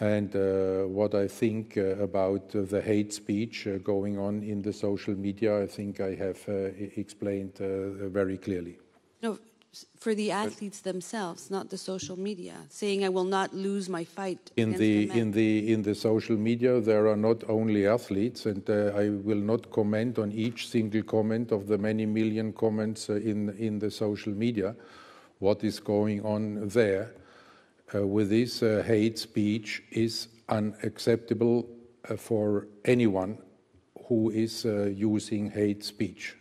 and uh, what I think uh, about the hate speech uh, going on in the social media, I think I have explained very clearly. No, for the athletes themselves, not the social media, saying I will not lose my fight. In the, the in the in the social media, there are not only athletes, and uh, I will not comment on each single comment of the many million comments uh, in in the social media. What is going on there? Uh, with this uh, hate speech is unacceptable uh, for anyone who is using hate speech.